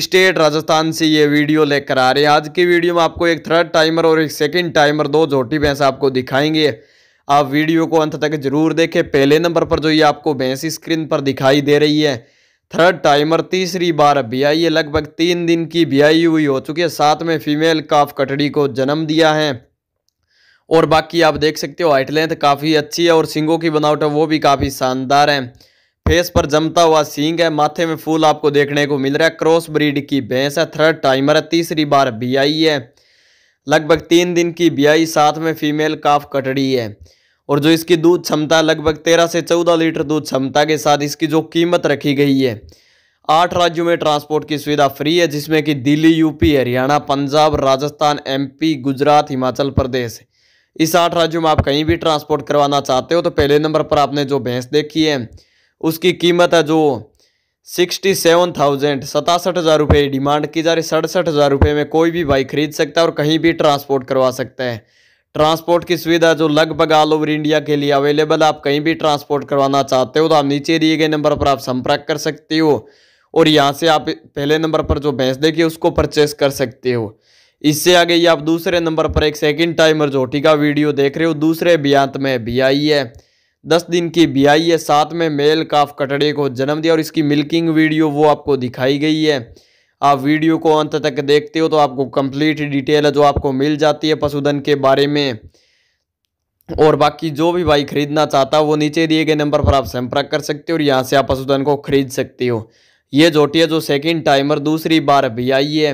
state Rajasthan से ये video लेकर आ रहे हैं आज की वीडियो में आपको एक थर्ड टाइमर और एक सेकंड टाइमर दो झोटी भैंस आपको दिखाएंगे आप वीडियो को अंत तक जरूर देखें पहले नंबर पर जो ये आपको भैंस स्क्रीन पर दिखाई दे रही है थर्ड टाइमर तीसरी बार ब्याई है लगभग तीन दिन की ब्याई हुई हो चुकी है साथ में फीमेल काफ कटड़ी को जन्म दिया है और बाकी आप देख सकते हो हाइट लेंथ काफ़ी अच्छी है और सिंगों की बनावट है वो भी काफ़ी शानदार है फेस पर जमता हुआ सींग है माथे में फूल आपको देखने को मिल रहा है क्रॉस ब्रीड की भैंस है थर्ड टाइमर है तीसरी बार बियाई है लगभग तीन दिन की बियाई साथ में फीमेल काफ कटड़ी है और जो इसकी दूध क्षमता है लगभग तेरह से चौदह लीटर दूध क्षमता के साथ इसकी जो कीमत रखी गई है आठ राज्यों में ट्रांसपोर्ट की सुविधा फ्री है जिसमें कि दिल्ली यूपी हरियाणा पंजाब राजस्थान एमपी गुजरात हिमाचल प्रदेश इस आठ राज्यों में आप कहीं भी ट्रांसपोर्ट करवाना चाहते हो तो पहले नंबर पर आपने जो भैंस देखी है उसकी कीमत है जो सिक्सटी सेवन थाउजेंड सतासठ हज़ार रुपये डिमांड की जा रही सड़सठ हज़ार रुपये में कोई भी बाइक खरीद सकता है और कहीं भी ट्रांसपोर्ट करवा सकता है ट्रांसपोर्ट की सुविधा जो लगभग ऑल ओवर इंडिया के लिए अवेलेबल है आप कहीं भी ट्रांसपोर्ट करवाना चाहते हो तो आप नीचे दिए गए नंबर पर आप संपर्क कर सकते हो और यहाँ से आप पहले नंबर पर जो भैंस देखिए उसको परचेस कर सकते हो इससे आगे ये आप दूसरे नंबर पर एक सेकेंड टाइमर जोटी का वीडियो देख रहे हो दूसरे बियांत में भी आई है दस दिन की ब्याई है साथ में मेल काफ कटड़े को जन्म दिया और इसकी मिल्किंग वीडियो वो आपको दिखाई गई है आप वीडियो को अंत तक देखते हो तो आपको कंप्लीट डिटेल जो आपको मिल जाती है पशुधन के बारे में और बाकी जो भी भाई खरीदना चाहता है वो नीचे दिए गए नंबर पर आप संपर्क कर सकते हो और यहाँ से आप पशुधन को खरीद सकते हो ये जोटी है जो सेकंड टाइमर दूसरी बार भी आई है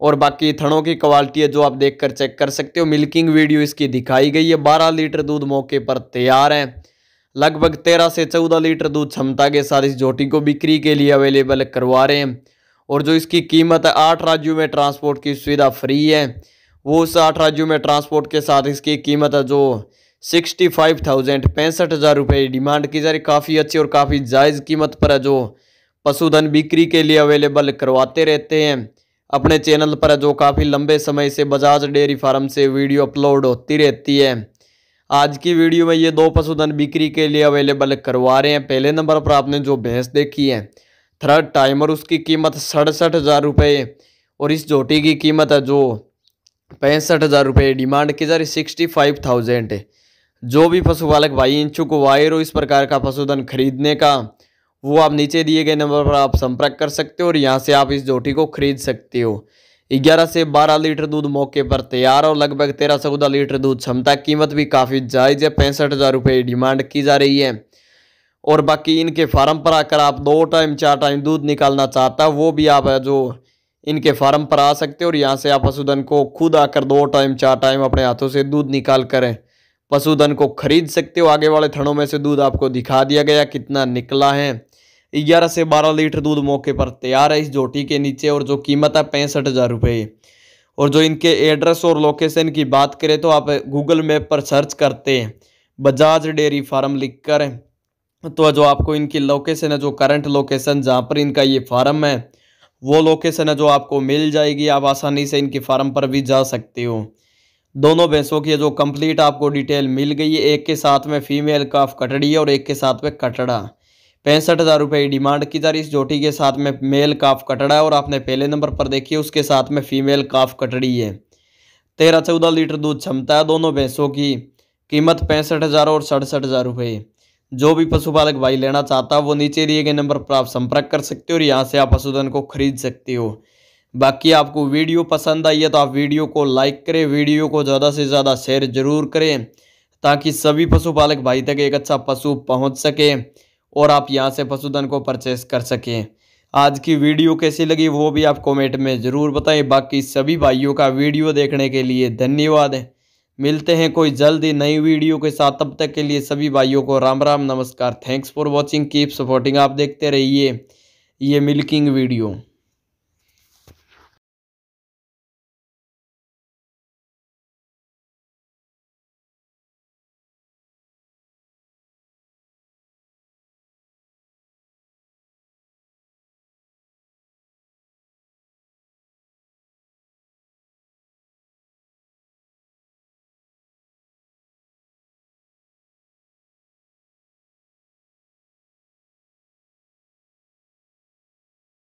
और बाकी थनों की क्वालिटी है जो आप देखकर चेक कर सकते हो मिल्किंग वीडियो इसकी दिखाई गई है बारह लीटर दूध मौके पर तैयार है लगभग तेरह से चौदह लीटर दूध क्षमता के साथ इस झोटी को बिक्री के लिए अवेलेबल करवा रहे हैं और जो इसकी कीमत है आठ राज्यों में ट्रांसपोर्ट की सुविधा फ्री है वो उस आठ राज्यों में ट्रांसपोर्ट के साथ इसकी कीमत है जो सिक्सटी फाइव थाउजेंड पैंसठ हज़ार रुपये डिमांड की जा रही काफ़ी अच्छी और काफ़ी जायज़ कीमत पर है जो पशुधन बिक्री के लिए अवेलेबल करवाते रहते हैं अपने चैनल पर जो काफ़ी लंबे समय से बजाज डेयरी फार्म से वीडियो अपलोड होती रहती है आज की वीडियो में ये दो पशुधन बिक्री के लिए अवेलेबल करवा रहे हैं पहले नंबर पर आपने जो भैंस देखी है थर्ड टाइमर उसकी कीमत सड़सठ हज़ार रुपये और इस जोटी की कीमत है जो पैंसठ हज़ार रुपये डिमांड की जा रही सिक्सटी फाइव थाउजेंड है जो भी पशुपालक भाई इंचुक वायर हो इस प्रकार का पशुधन खरीदने का वो आप नीचे दिए गए नंबर पर आप संपर्क कर सकते हो और यहाँ से आप इस जोटी को खरीद सकते हो ग्यारह से बारह लीटर दूध मौके पर तैयार और लगभग तेरह चौदह लीटर दूध क्षमता कीमत भी काफ़ी जायज है पैंसठ हज़ार रुपये डिमांड की जा रही है और बाकी इनके फार्म पर आकर आप दो टाइम चार टाइम दूध निकालना चाहता वो भी आप जो इनके फार्म पर आ सकते हो और यहाँ से आप पशुधन को खुद आकर दो टाइम चार टाइम अपने हाथों से दूध निकाल कर पशुधन को खरीद सकते हो आगे वाले थनों में से दूध आपको दिखा दिया गया कितना निकला है ग्यारह से बारह लीटर दूध मौके पर तैयार है इस झोटी के नीचे और जो कीमत है पैंसठ हज़ार रुपये और जो इनके एड्रेस और लोकेशन की बात करें तो आप गूगल मैप पर सर्च करते हैं बजाज डेयरी फार्म लिख कर तो जो आपको इनकी लोकेशन है जो करंट लोकेशन जहाँ पर इनका ये फार्म है वो लोकेशन है जो आपको मिल जाएगी आप आसानी से इनके फार्म पर भी जा सकते हो दोनों भैंसों की जो कंप्लीट आपको डिटेल मिल गई है एक के साथ में फीमेल काफ कटड़ी और एक के साथ में कटड़ा पैंसठ हज़ार रुपये की डिमांड की जा रही इस जोटी के साथ में मेल काफ कटड़ा है और आपने पहले नंबर पर देखी उसके साथ में फीमेल काफ कटड़ी है तेरह चौदह लीटर दूध क्षमता है दोनों भैंसों की कीमत पैंसठ हज़ार और सड़सठ हज़ार रुपये जो भी पशुपालक भाई लेना चाहता है वो नीचे दिए गए नंबर पर आप संपर्क कर सकते हो और यहाँ से आप पशुधन को खरीद सकते हो बाकी आपको वीडियो पसंद आई है तो आप वीडियो को लाइक करें वीडियो को ज़्यादा से ज़्यादा शेयर जरूर करें ताकि सभी पशुपालक भाई तक एक अच्छा पशु पहुँच सके और आप यहाँ से पशुधन को परचेस कर सकें आज की वीडियो कैसी लगी वो भी आप कमेंट में ज़रूर बताएं बाकी सभी भाइयों का वीडियो देखने के लिए धन्यवाद है मिलते हैं कोई जल्द ही नई वीडियो के साथ तब तक के लिए सभी भाइयों को राम राम नमस्कार thanks for watching keep supporting आप देखते रहिए ये मिल्किंग वीडियो